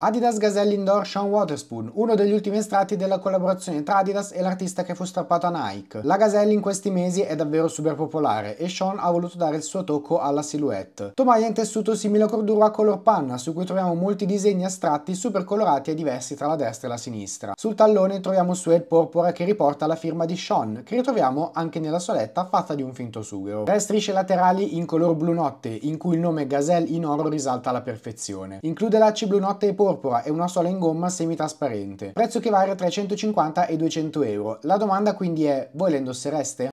Adidas Gazelle Indoor Sean Waterspoon, uno degli ultimi estratti della collaborazione tra Adidas e l'artista che fu strappato a Nike. La Gazelle in questi mesi è davvero super popolare e Sean ha voluto dare il suo tocco alla silhouette. Tomaia in tessuto simile a corduro a color panna, su cui troviamo molti disegni astratti super colorati e diversi tra la destra e la sinistra. Sul tallone troviamo suede porpora che riporta la firma di Sean, che ritroviamo anche nella soletta fatta di un finto sughero. Tre strisce laterali in color blu notte, in cui il nome Gazelle in oro risalta alla perfezione. Include lacci blu notte e porpora porpora e una sola in gomma semitrasparente. Prezzo che varia tra i 150 e i 200 euro. La domanda quindi è, voi le indossereste?